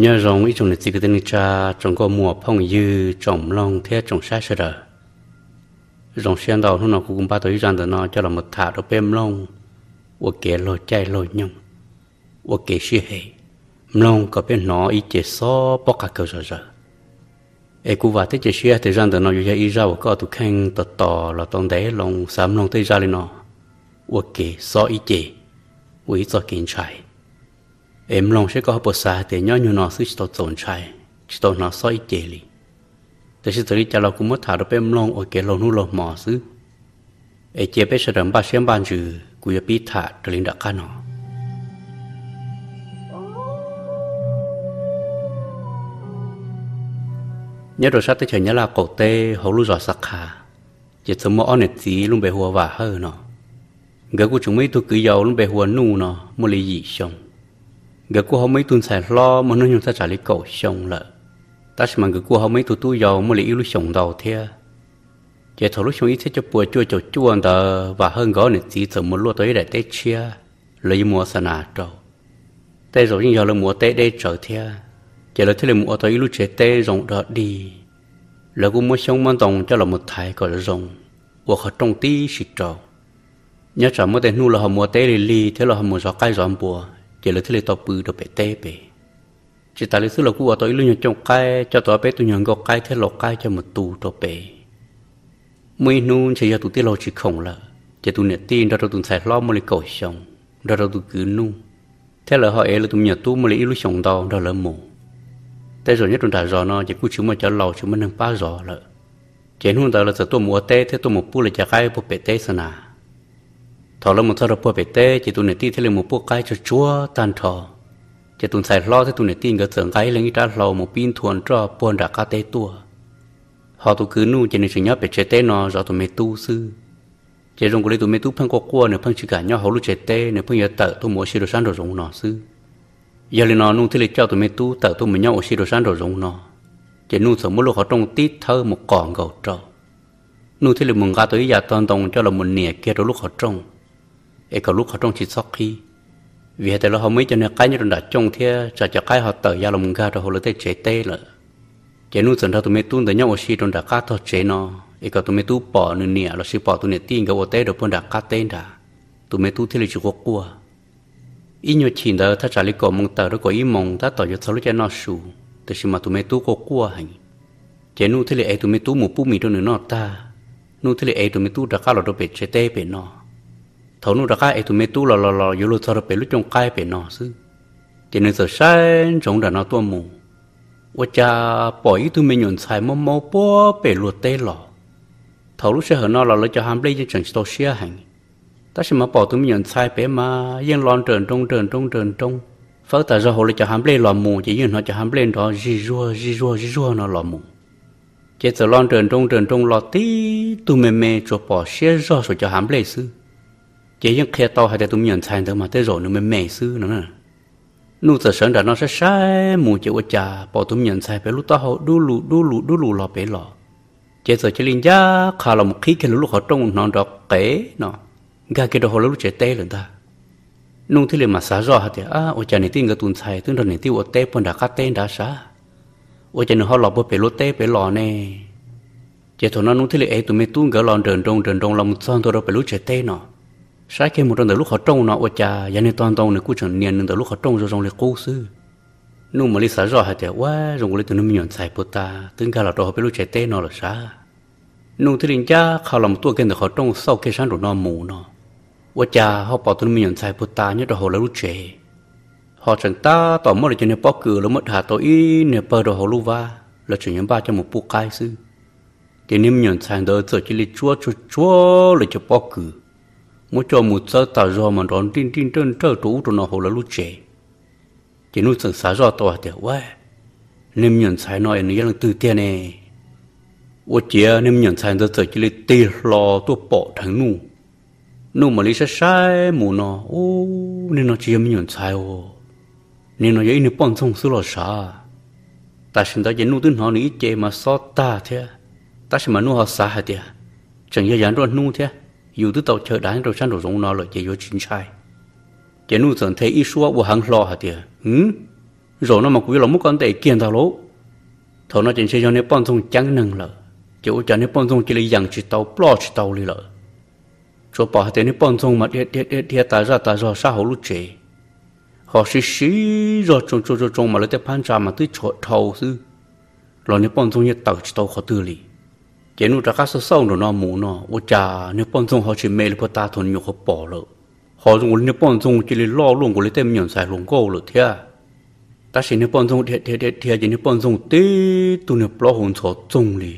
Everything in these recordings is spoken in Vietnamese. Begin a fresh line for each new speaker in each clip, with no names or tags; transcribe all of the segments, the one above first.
nhờ rồng ý chúng lịch sử cái tên cha trồng có mùa phong dư trồng long thế trồng sát sơ đờ rồng xuyên đầu hôm nào cũng ba tuổi rằng nó cho là một thả đồ bêm long và kẻ lò chay lò nhung và kẻ suy hệ long có bên nó ý chế so bóc cả cơ rồi rồi ai cụ vào thế chế suy thì rằng nó dù cho ý ra và có tụ khen tọt tò là tông đế long sám long thế ra lên nó và kẻ so ý chế và ít so kiến trái em long sẽ có bộ sa thì nhớ nhiều nó sức tổ tồn trai chỉ tổ nó soi chế li thế sự tới cha lo cũng mất thả được em long ở cái lòng nu lòng mỏ sức Ai chế bé sẽ đầm ba xem ban trừ cúi ở thả trở lên đã cá nó nhớ rồi sát tới trời nhớ là cổ tê hầu lu giỏ sắc hà chỉ thầm mỏ nét tí luôn bề hùa vả hơn nó gỡ của chúng mấy tôi cứ giàu luôn bề hùa nu nó mua lý gì xong cái cô hôm ấy tuần sẽ lo mà nó nhung ta trả lời cầu xong lợ ta sẽ mang cái cô hôm ấy tụi tôi giàu mà lấy yêu lúc sống đầu thế chỉ thầu lúc sống ít thế cho bùa chua chầu chua đờ và hơn gõ này chỉ thử một lúa tới để tết chia lấy mùa sàn à trâu tê rồi nhưng giờ là mùa tê đây trở thế chỉ là thế là mùa tới lúc chế tê rộng đợt đi là cũng mua xong mang tổng cho là một thái gọi là rồng hoặc họ trong tí xịt trâu, nhớ trả mua tên nu là họ mua tê lì lì thế là họ mua gió cay gió bùa chỉ là thế là tàu bự đồ bé tê bể chỉ ta lấy sức là cua tôi lưu nhon trong cái cho tàu bé tôi nhon gọt cái thế lọt cái cho một tù đồ bể mấy nun chỉ là tụi tiết lo chỉ không là chỉ tụi nhận tin ra là tụi xài lo mà lấy cổi xong ra là tụi cứ nu thế là họ ấy là tụi nhận tu mà lấy lưu xong đó đó là mù thế rồi nhất tụi đã rõ nó chỉ cứ chúng mà cho lò chúng mà nâng ba rõ là chỉ nun ta là sợ tôi mua tê thế tôi một pu là chả cái bộ bé tê sao nào thọ là một thọ là bùa bể tê chỉ tụi này ti thế lên một bùa cái cho chúa tan thọ chỉ tụi sai lo thế tụi này ti người tưởng cái lên cái lo một pin thuần cho buồn đã cá tê tua họ tụi cứ nu chỉ nên chuyện nhớ bể chế tê nó do tụi mê tu sư chỉ dùng cái tụi mê tu phăng qua qua nữa phăng chỉ cả nhau họ lu chế tê nữa phăng nhớ tợ tụi mỗi sư đồ sáng đồ dùng nó sư giờ lên nó nu thế lên cho tụi mê tu tợ tụi mình nhau sư đồ sáng đồ dùng nó chỉ nu sợ một lúc họ trong tít thơ một còn gầu trâu nu thế lên mừng ga tới giờ toàn tông cho là một nẻ kia rồi lúc họ trông e có lúc họ trong chỉ sóc khi vì thế là họ mới cho nên cái như là trong thế cho cho cái họ tờ ra làm ga rồi họ lấy chế tê là chế nu dần ra tụi mày tuân tới nhau xí trong đã cá thôi chế nó e có tụi mày tu bỏ nửa nè là xí bỏ tụi nè tin cái ô tê rồi pon đã cá tên đã tụi mày tu thế là chỉ có cua ít nhiều chuyện đó thà trả lời cổ mong tờ rồi cổ ý mong ta tỏ cho sáu lúc cho nó sù từ xí mà tụi mày tu có cua hành chế nu thế là e tụi mày tu một bút mì trong nửa nó ta nu thế là e tụi mày tu đã cá rồi đâu bị chế tê bị nó thấu nu ra ấy tụi mẹ tu lò lò lò yếu lô thọ rồi trong cái bé nó sư chỉ nên sợ sai trong đó nó tua mù và cha bỏ ý tụi mẹ nhon sai mò mò bỏ bé lô tê lò thấu lúc sẽ hở nó lò lỡ cho ham lấy cho chẳng tổ xia hành ta sẽ mà bỏ tụi mẹ nhon sai bé mà yên lon trơn trong trơn trong trơn trong phớt tại do hồ lỡ cho ham lấy lò mù chỉ như nó cho ham lấy đó gì rua gì rua gì rua nó lò mù chế tờ lon trơn trong trơn trong lò tí tụi mẹ mẹ cho bỏ xia do rồi cho ham lấy sư chỉ những khi tao hay để tụi nhận thành thôi mà tới rồi nó mới mệt sư nữa nè nụ tờ sẵn đã nó sẽ sai mù chịu ở cha bỏ tụi nhận thành phải lúc tao họ đu lù đu lù đu lù lò bể lò chỉ giờ chỉ linh giá khá là một khí khi lúc họ trong nó đọc kể nó gà kia đồ họ lúc trẻ tê lần ta nung thì liền mà xả rõ thì à ở trà này tin cái tuần thầy tuần này tiêu ở tê bọn đã cắt tên đã xả ở trà này họ lò bỏ bể lúc tê bể lò nè chỉ thôi nó nung thì liền ấy tụi mình tuôn gỡ lòn trần trông trần trông lòng son thôi đó bể lúc trẻ tê nó sai khi một trong đời lúc họ trông nó ôi cha giờ nên toàn toàn này cũng chẳng niên nên đời lúc họ trông rồi trong lịch cố sư nu mà lý sợ rõ hả thế quá rồi lấy từ nó nhọn sai bút ta tưởng cả là đồ họ biết lúc chạy tê nó là sa nu thì đình cha khảo làm tua cái từ họ trông sau khi sáng rồi nó mù nó ôi cha họ bảo từ nó nhọn sai bút ta nhớ đồ họ lấy lúc chạy họ chẳng ta tỏ mơ là cho nên bó cử là mất hạ tội ý nè bờ đồ họ lưu va là chuyện nhân ba cho một bộ cai sư thì nếu nhọn sang đó giờ chỉ lý chúa chúa chúa là cho bó cử ngô cho một tơ tờ rò mà đón tin tin trơn trơ trú tụ nó hồ là lúc trẻ chỉ nút sẵn xá rò tòa tiểu quá nên sai nói nó là từ tiền này ô chia à, nên nhận sai giờ giờ chỉ là tì lo tu bỏ thằng nu nu mà lý sai sai mù nó ô nên nó chỉ nhận sai ô nên nó dễ nó bận xong xứ lo sa ta xin ta chỉ nu tin họ nó ít mà so ta thế ta xin mà nu họ sa thế chẳng dễ dàng rồi nu thế dù từ tàu chờ đánh rồi sang rồi dùng nó là chỉ vô chính sai chỉ nu tưởng thấy ít xua của hàng lo hả tiệt ừ? rồi nó mà quý lòng mất con tệ kiên tao lố nó chỉ sẽ cho nên bọn thùng chẳng nâng lợ chỗ cho nên bọn thùng chỉ là dặn chỉ tàu bỏ đi lợ chỗ bỏ hả tiệt nên bọn thùng mà thiệt thiệt thiệt thiệt ta ra ta ra sao hổ chế họ xí xí rồi trông trông trông mà lấy tay phan trà mà tới chỗ thầu sư rồi nên bọn thùng như tàu chỉ tàu khó tư chế nu ra cá sấu sâu nó nó mù nó ô cha nếu bọn chúng họ chỉ mê lên ta thôn nhiều họ bỏ rồi họ dùng nếu bọn chúng chỉ lo luôn của lấy tem nhận xài luôn câu rồi thế ta chỉ nếu bọn chúng thế thế thế thế chỉ nếu bọn chúng tí tu nếu lo hồn cho trung đi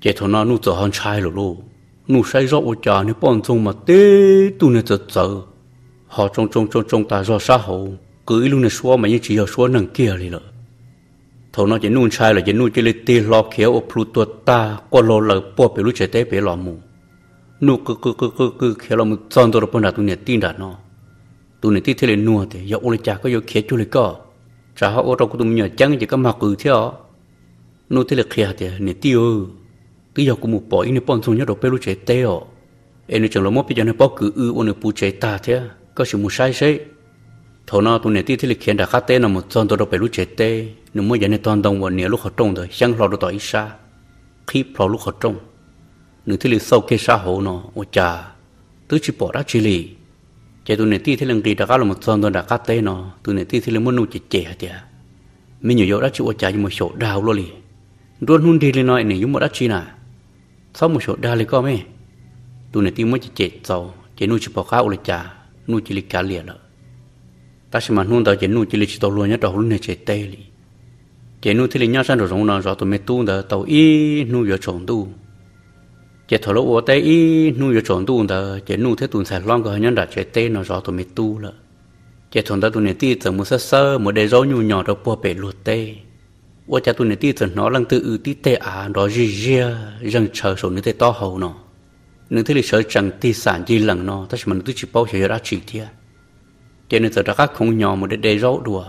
chế thôn nó nu trở hơn sai rồi luôn nu sai rõ ô cha nếu bọn chúng mà tí tu nếu sợ sợ họ trong trong trong trong ta rõ sao, hội cứ luôn là xóa mà như chỉ ở xóa nằng kia đi rồi thầu nó chỉ nuôi chai là chỉ nuôi chỉ lấy tiền lo khéo ở Pluto ta qua lo là bỏ bị lúc chạy tới bị lò mù nuôi cứ cứ cứ cứ cứ khéo lò mù trong đó là bên nào tụi này tin đã nó tụi này tin ừ thế là nuôi thì giờ ôi cha có giờ khéo chú lấy co trả họ ở trong tụi mình chẳng chỉ có mặc cử theo nuôi thế là khéo thì này tiêu tí giờ cũng một bỏ ini bọn thằng nhớ đồ bị lúc chạy tới ở em nói chẳng là mất bây giờ này bỏ cử ư ôn này pu chạy ta thế có sự một sai sai ทนาตุเนที่ที่เเขียนด้าคาเต้นมุตอนตัวเราไปรู้เจตเต้นึมุ่อย่างในตอนตดงวันเนี่ยลูกขอตรงเดช่างรอดูต่ออิระคีพรอลูกขอตรงหนึ่งที่เราเศร้าเคชาโหนอุจาตื้อชิปอดาชิลีเจตุเนที่ที่เรื่องกีดากาลมุตอนตัวดาคาเต้นอตุเนที่ที่เรามโนจิเจเฮียมีอยู่เยอะราชิอุจาอยู่มโชดาวลุลีด้วนหุ่นดีเลยน้อยเนี่ยยุ่มราชินาสมุโชดาวเลยก็ไม่ตุเนที่มุ่ยจิเจตเจ้าเจนุชิปอด้าอุลจานุจิลิกาเลียละ ta xem đào nung đó chỉ nung chỉ lịch luôn nhá đào luôn này chỉ tê li chỉ nung thì nhá sang đồ rong nào rồi tụi mẹ tu đào tàu y nung giờ chọn tu chỉ thầu lỗ tê y nung giờ chọn tu đó chỉ nung thế tuần sài long cái nhá đặt chỉ tê nó rồi tụi mẹ tu là chỉ thằng ta tụi này tít từ một sơ sơ một đầy rau nhu nhỏ đó bùa bể luột tê ủa cha tụi này tít tưởng nó lăng tự tít ti tê à nó gì gì rằng chờ số nữa tê to hầu nó nếu thế thì sợ chẳng ti sản gì lần nó ta chỉ mình tu chỉ bao giờ ra chuyện thiệt cho nên tớ các không nhỏ một đứa đầy rau đùa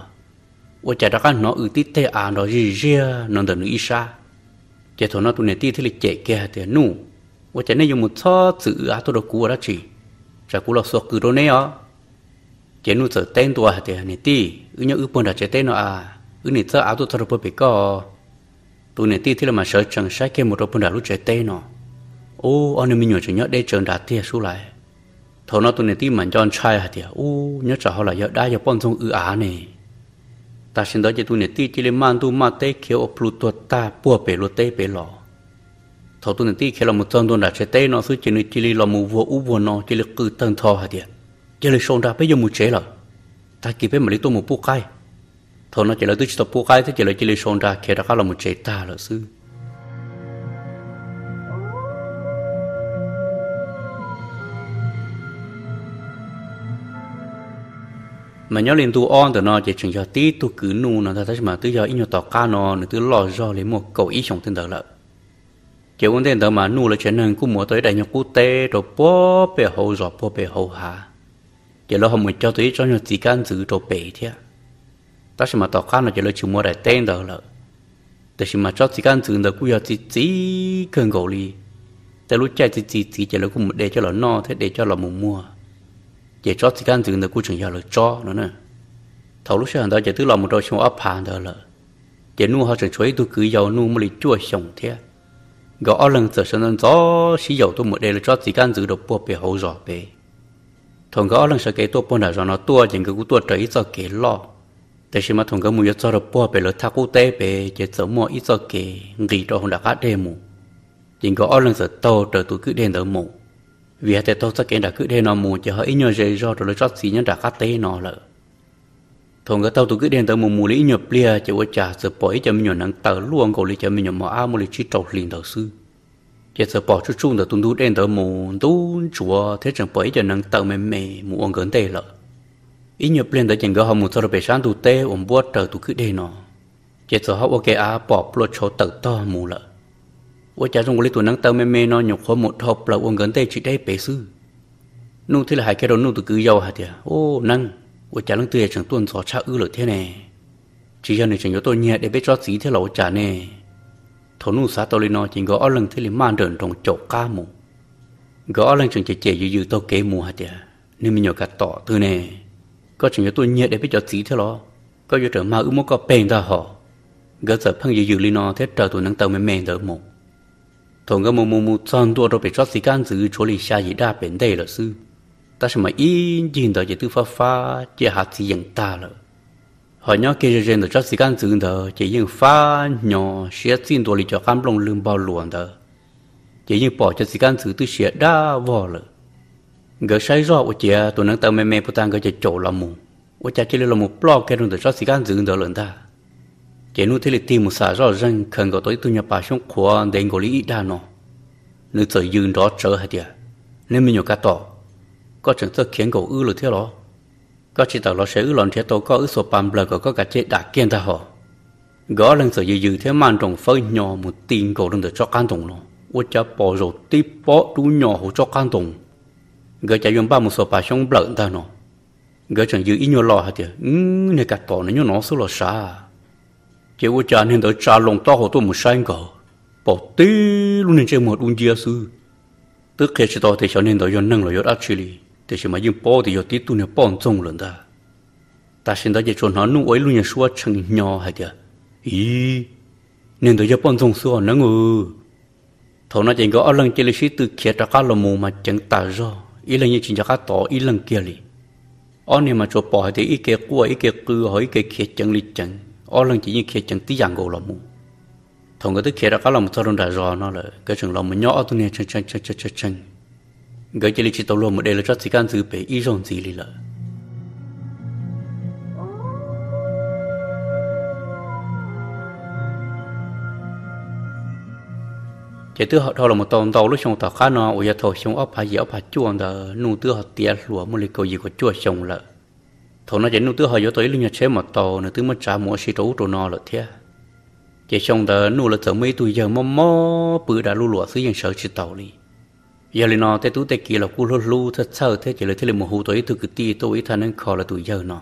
ô chả các nó ưu tí thế à nó gì ria nó đỡ nữ xa, cho thọ nó tụi này tí thế là chạy kia thì nụ, ô chả nên dùng một số chữ à tôi đâu cua đó chỉ chả cua là số cứ đâu này à, cho nên tớ tên tôi thì này tí ư nhớ ư bồn đã chạy tên nó à ư này tớ à tôi thọ đâu bơi có tụi này tí thế là mà sợ chẳng sai cái một đâu bồn đã lúc chạy tên nó ô anh em mình nhớ chả nhớ đây chờ đã tia xuống lại thôi nó tôi này tí mình cho anh trai hả thì u nhớ trả họ là giờ đã giờ bọn sông ư á này ta xin đó cho tôi này tí chỉ lên mang tu ma tế kiểu ở pluto ta bùa bể lo tế bể lò thôi tôi này tí kiểu là một trong tuần đã chế tế nó suy chỉ này chỉ là một vua u vua nó chỉ là cứ tân thọ hả thì chỉ là sông ra bây giờ một chế là ta kịp với mà lấy tôi một bút cay thôi nó chỉ là tôi chỉ tập bút cay thế chỉ là chỉ là sông ra kia đó là một chế ta là sư mà nhớ lên tu on từ nó chỉ chuyển cho tí tu cứ nu nó thật mà tự do ít nhiều tỏ ca nó nó tự lo do lấy một cầu ý trong tên đó lợi kiểu cũng tên đó mà nu là chuyện nên cũng mua tới đại nhau quốc tế rồi bó bề hậu rồi bó bề hậu hà chỉ lo không mới cho tới cho nhau chỉ can giữ rồi bể thế à? ta mà tỏ ca nó chỉ lo chịu mua đại tên đó mua giờ cho thì cái từ nó cũng chừng giờ là cho nữa nè thầu lúc sáng đó giờ tức là một đôi xong áp hàng đó là giờ nu họ chừng chuối tôi cứ giàu nu mới chua xong thế gõ ở lần giờ sau đó xí giàu tôi một đây là cho thì cái từ được bộ bề hậu rõ bề thằng gõ lần sau cái tôi bốn nào rồi nó tua chừng cái cũng tua trời cho cái lo thế mà thằng cái mua cho được bộ bề là thắc quốc tế bề giờ sớm ít cho cái cho không đã khác đêm mù chừng gõ lần giờ tàu trời tôi cứ đen đỡ mù vì thế tôi sẽ kể đã cứ thế nó mù chỉ hơi nhờ dây do rồi rót gì nhân đã cắt tê nó lợ thường cái tàu tôi cứ đến tới mù mù lý nhập lia cho có trả sự bỏ cho mình nhận nắng tờ luôn cổ lý cho mình nhận mà ao một lý chỉ trọc liền đầu sư chỉ sự bỏ chút chung là tuân tu đen tới mù tu chùa thế chẳng bỏ cho nắng tờ mềm mề mù ông gần tê lợ ý nhập lên tới chẳng gỡ hồng một sau về sáng tu tê ổn bua tờ tôi cứ đến nó chỉ sự họ ok à bỏ lo cho tờ to mù lợ ว่าจะจงกลิตัวนังเตแมเมเมนอนหยกขมดทบเปลาองเกินเตชิได้เปซื้อ นู่นที่ละหายแ่โดนนู่นตัวกือยาวหาเดียโอ้ นั่งว่าจะลังเตียฉังต้นสอชาอื้อหลือเท่แน่ชียันในฉังยตัวเนี่ยได้ไปจอดสีเท่าเราจ่าแน่ทนู่นสาตอลีนอจิงก็อ้อลังที่ลิมานเดินตรงจกก้ามูก็อ้อลังฉังเจเจยืยืโตเกมูหาเดียนี่มีหยกับต่อตัวแน่ก็ฉังยตัวเนี่ยได้ไปจอดสีเท่าเราก็ย่เถิะมาอื้มก็เป่งตาห่อก็จะพังยืยืลีนอเท่เจอตัวนังเตแมเมเเดิมหมด cái mồm mồm đó thời gian biến sư, ta ta, sẽ mà yên rồi họ nhớ kia trên đó thời gian dừng đó chỉ những phá nhỏ sẽ xin đồ lý cho cam long lưng bao luồn đó chỉ những bỏ cho thời gian dừng từ sẽ đa vò lợ người say rõ của chị tôi nâng tàu mềm mềm của ta người chỉ chỗ làm mồm, của cha chỉ là một blog cái đó chắc thời gian dừng đó lần ta chế nu thế là tìm xã rõ dân cần có tới tu nhập bà sống khóa để ngồi lý đa nó nếu tự dừng đó trở hết địa nên mình nhớ cả to, có chẳng tớ khiến cậu ư là thế đó có chỉ tạo lo sẽ ư lòn thế tổ có ư số bàm lờ có cả chế đã kiên ta họ gõ lần sự dư dư thế man trong phơi nhỏ một tin cậu đừng được cho can tùng nó ô cha bỏ rồi tiếp bỏ đu nhỏ hồ cho can tùng gỡ chạy dùng ba một số bà sống lợn ta nó gỡ chẳng dư ý nhỏ lo hạt địa ừ này cả tỏ nó nhỏ nó số lo sao chỉ có cha nên tới cha lòng to hồ tôi một sai cả bỏ tê luôn nên chơi một ung gia sư tức khi chỉ to thì cho nên tới yon năng là yon actually thì chỉ mà dùng bỏ thì yon tít tu nên bỏ trong lần ta ta xin tới chỉ cho nó nu ấy luôn nhà xua chẳng nhỏ hay thế ý nên tới yon bỏ trong xua nó ngừ thầu nó chỉ có ở lần chỉ là sĩ từ kia ra cá lồng mù mà chẳng ta rồi ý là như chỉ cho cá to ý lần kia đi, anh em mà cho bỏ thì ý cái cua ý cái cưa hỏi ý kia kia chẳng lịch chẳng ở lần chỉ như kia chẳng tí dạng gồ là mù thằng cái thứ kia đã có lòng thao đồng đại rò nó là cái trường lòng mình nhỏ tu nè chân chân chân chân chân chân cái chỉ là chỉ tao luôn một đề là cho thời gian giữ bể ý rồi gì là chỉ tư họ thôi là một tàu tàu lúc xong tàu khá nó ở giờ thôi ấp hay giờ ấp hai chuồng đó nụ tư họ tiệt lúa một lịch cầu gì của chuồng xong là thổ nó chỉ nụ tư hỏi yo tới linh nhà chế mà tàu nữa tư mất trả mua xí trấu trâu nó là thế chỉ xong đó nụ là thở mấy tuổi giờ mà mò bự đã lù lụa xí dân sợ chỉ tàu đi giờ lên nó tới tú tới kia là cú lù lù thật sợ thế chỉ là thế là một hồ tới từ cái ti tôi thằng nên khó là tuổi giờ nó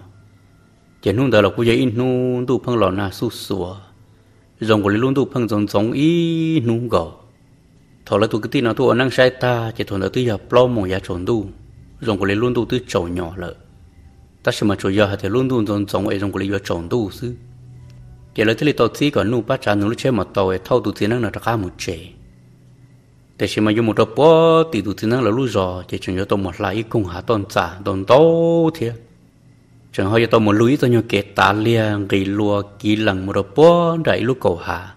chỉ nụ đó là cú giấy nụ tu phăng lò na su sủa dòng của luôn tu phăng dòng dòng ý nụ gò thọ là tu cái ti nó tu ở năng sai ta chỉ thuần là tu giờ plo mong ya trốn tu dòng của luôn tu tu trầu nhỏ lợi 但是嘛，主要还在伦敦中总会中国的越重度是。giờ lấy thì tao chỉ còn nu bắt chán nu chơi mà tàu ấy thâu tụi tiền năng là cả một chế thế xem mà dùng một đợt bỏ thì tụi tiền năng là lúa giò chỉ chừng cho tôi một lại cùng hạ tôn trả tôn tao thiệt chẳng hơi cho tôi một lũy tôi nhớ kể ta liền kỳ lúa kỳ lần một đợt bỏ đại lúa cầu hạ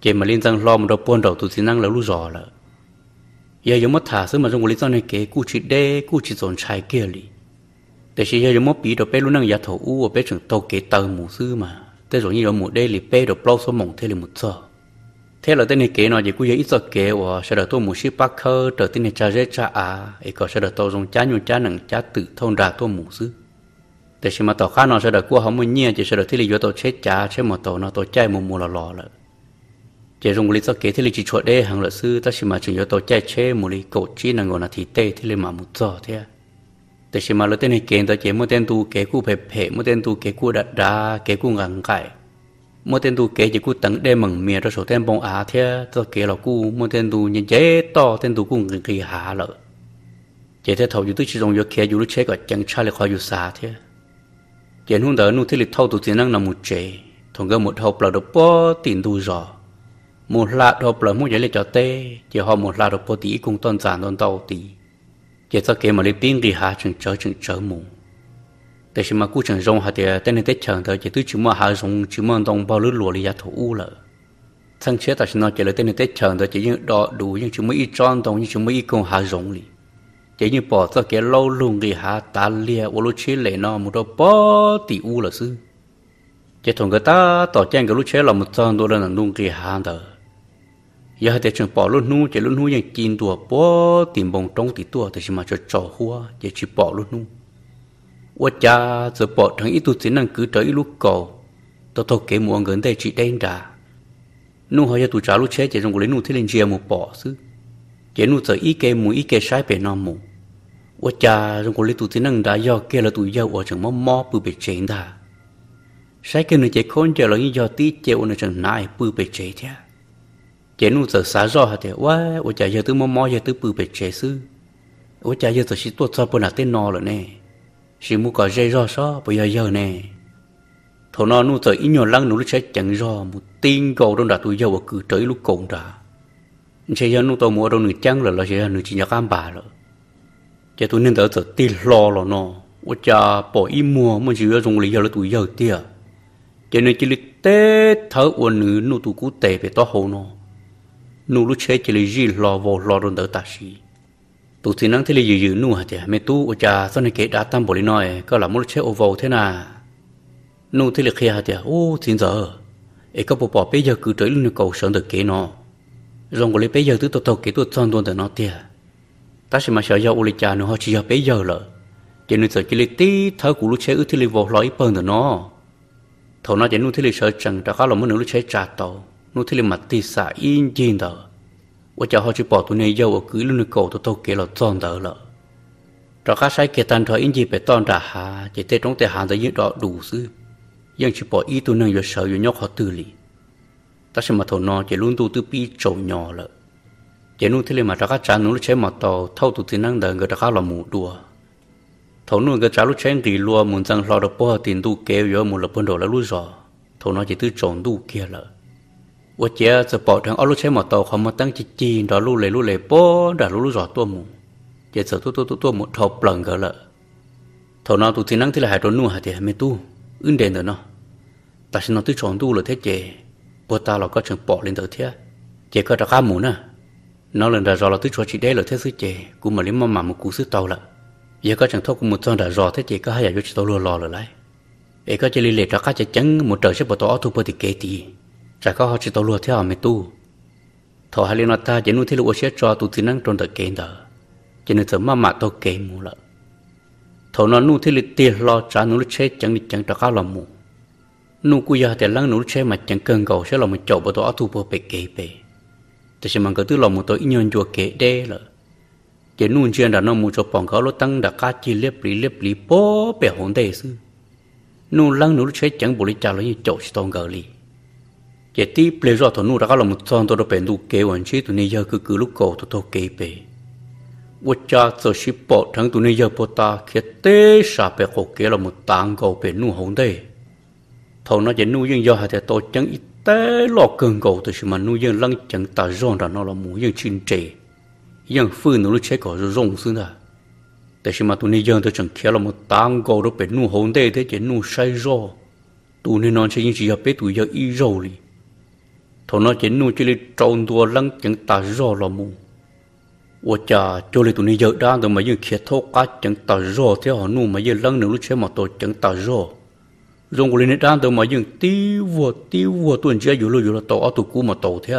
chỉ mà liên tăng lo một đợt bỏ đầu tụi tiền năng là lúa giò là giờ dùng mất thả xứ mà trong cái lý do này kể cú chỉ đê cú chỉ tồn chai kia liền แต่ชีจะมอปีดอกเป้รู้นั่งยาถูอู้เป้ถึงโตเกเตอร์หมูซื้อมาแต่ส่วนนี้เราหมูได้ลิเป้ดอกเปล่าสมองเทลิมุตซอเทเราเต้นเก๋หน่อยจะกูยังอีสเก๋วะเสด็จตัวหมูชิปักเคอร์เตอร์ที่ในจ่าเจจ่าอาไอ้ก็เสด็จตัวทรงจ้าอยู่จ้าหนังจ้าตื่นทนราตัวหมูซื้อแต่ชิมาต่อข้าหน่อยเสด็จกูเขาไม่เงียจะเสด็จที่ลิโยตัวเช็ดจ้าเช็ดหมดตัวหน่อยตัวใจมูมูละลอเลยเจรงกุลิสเก๋ที่ลิจิชวดเด้หังละซื้อแต่ชิมาจึงโยตัวใจเช็ดมูลิโกจีนังโกนาทีเต้ที่ลิมามุตซอเท่แต่ชิมาเราเต้นในเกณฑ์ตัวเจมเต้นตูเกกูเพ่เพ่มเต้นตูเกกูดัดดาเกกูงังไก่มเต้นตูเกจะกูตั้งได้มึงเมียเราโสเต้นบงอาเทียตัวเกเรากูมเต้นตูยันเจ๊ต่อเต้นตูกูเงินกีหาเลยเจ๊เท่าอยู่ที่ชิจงยกเคียอยู่รู้เช็ก่อนจังชาเลยคอยอยู่สาเทียเจนหุ่นเดอนู่ที่ลิเท่าตูเจนั่งนำมุเจทงก็หมดเท่าเปล่าดปอตินตูจอหมดละเท่าเปล่ามุ่ยเลยจอเต้เจ้าหอหมดละดปอตีกุ้งต้นสารต้นเต้าตี chỉ cho kia mà lấy tiếng đi hạ chừng chớ chừng chớ mù để xem mà cú chừng rong hạ thì tên này tết chừng tới chỉ tôi chỉ mua hạ rong chỉ mua đồng bao lứa lúa đi giá thủ u lợ thằng chết ta chỉ nó chỉ lấy tên này tết chừng tới chỉ như đỏ đủ nhưng chỉ mới tròn đồng nhưng chỉ mới ít con rong lì chỉ như bỏ cho kia lâu luôn đi hạ ta lia ô lô chế lệ nó một đôi bỏ tỷ u là sư chỉ thằng người ta tỏ trang cái lúc chế là một tròn đôi là luôn đi hạ đời giờ thì chúng bỏ luôn nu chỉ luôn nu những chín tua bỏ tìm bông trong thì tuổi thì mà cho trò hua chỉ chỉ bỏ luôn nu ủa cha giờ bỏ thằng ít tuổi chỉ năng cứ tới lúc cầu tao thâu kể muộn gần đây chỉ đen đà nu họ giờ tụi trả lúc chết chỉ dùng lấy nu thế lên chia một bỏ xứ chỉ nu giờ ít kê mù ít kê sai về nam mù ủa cha dùng lấy tuổi chỉ năng đã do kia là tuổi giàu ở chẳng mắm mò bự bị chén đà sai kia nữa chỉ khôn chờ là do tí chịu ở chẳng nai bự bị chén thế chế nu giờ sáng rõ hả thế quá ủa chả giờ tư mò mò giờ tư bự bệt chế sư ủa chả giờ tôi chỉ tuột cho bữa nào tên nò rồi nè chỉ mu có dây rõ sao bây giờ giờ nè thổ nò nu giờ ít nhỏ lăng nu lúc sẽ chẳng rõ một tin gò đông đã tôi giờ cứ tới lúc cồn ra sẽ giờ nu tôi mua đông nửa trắng rồi là sẽ giờ nửa chỉ nhặt cam bà rồi chả tôi nên đỡ giờ tin lo rồi nò, ủa chả bỏ ít mua mà chỉ dùng lý giờ là tôi giờ tiệt cho nên chỉ lịch tế thở uốn nữ nu tôi cú tệ về to hồ nò nu lúc chế chỉ là gì lò vô lò đồn đỡ ta xí tụ thì năng thế là dự dự nu hả thế mẹ tu ở cha sau này kể đã tam bồ lý nói có là muốn chế ô vô thế nào nu thế là kia hả thế ô thiên giờ ấy có bộ bỏ bây giờ cứ tới luôn cầu sớm được kế nó rong có lẽ bây giờ tụi tôi tàu kế tụi son đồn đỡ nó thế ta sẽ mà sợ giao ô lý cha nó họ chi giờ bây giờ lợ chỉ nên sợ chỉ lấy tí thở của lúc chế ư thế là vô lỗi bơn đỡ nó thầu nó chỉ nu thế là sợ chẳng đã khá là muốn nữa lúc chế trả tàu nó thì là tì thì xả in chín đó và cho họ chỉ bỏ tụi này dâu ở cứ luôn cầu tụi tôi kia là tròn đó là đó các sai kia tan thoại yên gì phải toàn trả hà chỉ tê trong tê hà tới những đó đủ sư nhưng chỉ bỏ ý tụi này rồi sợ vừa nhóc họ tự lý ta sẽ mà thầu nó chỉ luôn tụi tự pi trầu nhỏ là chỉ luôn thì là mà đó các trả nó chế mà tàu thâu tụi thì năng đờ người đó các là mù đùa thầu nuôi cái trả lúc chén thì luôn muốn rằng lo được bao tiền tu kéo vô một lập bên đồ là lúc rồi thầu nó chỉ tư chọn tu kia lợi 我姐就保证二路车么到，他们等起进，然后路来路来跑，然后路绕多么，也走多多多多么，他不啷个了。他那都只能提来还多弄下的还没多，嗯点的呢。但是那对长度了，他姐不打了，个成保领头贴，姐个着干么呢？nó lần đã rõ là tôi cho chị đây là thế sự chè cũng mà lấy mà mà một cú sức tàu là giờ các chàng thóc cũng một tuần đã rõ thế chị các hai giờ cho chị tàu lừa rồi lại ấy các chị lì lệ cho các chị chẳng một trời sẽ bỏ tỏ thu bơ thì kế tì trả có họ chỉ tàu lùa theo mẹ tu thọ hai liên ta chỉ nuôi thế lũ chết cho tụ thì năng trôn tờ kén tờ chỉ nên thở mà mà tôi kén mù lợ thọ nó nuôi thế lũ tiền lo trả nuôi chết chẳng đi chẳng trả cá làm mù nuôi cú giờ thì lăng nuôi chết mà chẳng cần cầu sẽ là một chỗ bộ tàu thu bộ bề kế bề thì xem mang cái thứ là một tôi nhon chùa kế đê lợ chỉ nuôi chuyện là nó mù cho bọn cáo lô tăng đã cá chi liếp lý liếp lý bố bề hồn đề sư nuôi lăng nuôi chết chẳng bộ lý trả lấy chỗ sẽ tong gờ lý giờ tí ple rõ thổ nu ra các lòng một trong tôi đã bền đủ kế hoạch chứ tụi này giờ cứ cứ lúc cổ tụi tôi kế bề vợ cha giờ ship bỏ thằng tụi này giờ bỏ ta khi tế sa bề cổ kế là một tang cổ bề nu hồn đây thầu nó giờ nu nhưng giờ hạt tôi chẳng ít tế lọ cường cổ tôi mà nu nhưng lăng chẳng ta rong ra nó là mũ nhưng chín trề nhưng phương nó lúc chế cổ rồi rong xuống ra thế mà tụi này giờ tôi chẳng khi là một tang cổ đó bề nu hồn đây thế chỉ nu say rồi tụi này nó chỉ những chỉ giờ bề giờ y rồi thổ nó chỉ nuôi chỉ li trộn tua lăng chẳng ta rõ là mù ô cha cho li tụi này giờ đang rồi mà như kia thô cá chẳng ta rõ thế họ nuôi mà như lăng nữa lúc chế mà tôi chẳng ta rõ dùng của li này đang rồi mà như tiêu vừa tiêu vừa tuần chế dù lâu dù là tàu ở tụi cũ mà tàu thế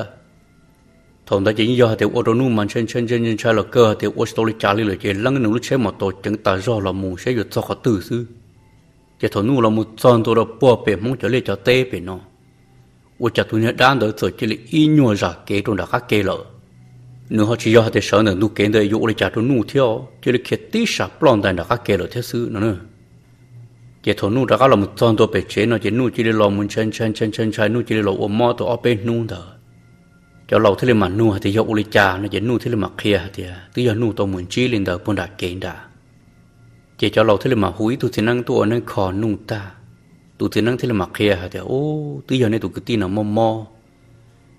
thằng ta chỉ như giờ thì ô tô nuôi mà trên trên trên trên là cơ thì ô tô li trả li rồi chế lăng nữa lúc chế mà tôi chẳng ta rõ là mù sẽ được cho họ tự xứ, chế thằng nuôi là một tròn tôi là bùa bể mong cho lại cho tê bể nó 我家昨天站到这这里一年上给中大家给了，然后只要他的上能都给的有我的家中弄条，这里看地上不让大家给了，他是哪能？这头弄大家那么赚多白钱呢？这弄这里老门钱钱钱钱钱弄这里老我妈都二百弄的。cho lâu thế là mà nuôi thì do uli cha nó chỉ nuôi thế là mà kia thì tự do nuôi tôm mình chỉ lên đời buôn đạt kiện đã chỉ cho lâu thế là mà húi tu thì năng tu ở nơi khó ta tụ thì năng thế là mặc kia thì ô từ giờ này tụ cứ tin là mò mò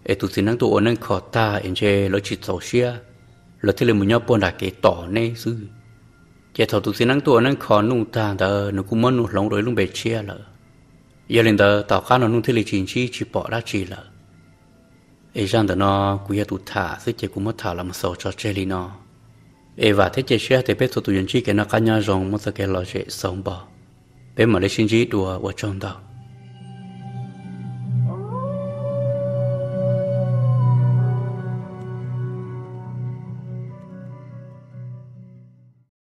ê tụ thì năng tụ ở năng khó ta em chơi lỡ chỉ tàu xe lỡ thế là muốn nhau buồn đã cái tỏ này sư giờ thầu tụ thì năng tụ ở năng khó nung ta đó nó cũng muốn nung lòng rồi luôn bể chia lỡ giờ lên đó tàu khác nó nung thế là chỉ chi chỉ bỏ ra chi lỡ ê rằng đó nó cũng giờ tụ thả sức chơi cũng mất thả làm sao cho chê li nó ê và thế chơi xe thì biết tụ tụ dân chi cái nó khá nhau rồng mất cái lo chơi sống bỏ 被马些心机多、我撞到。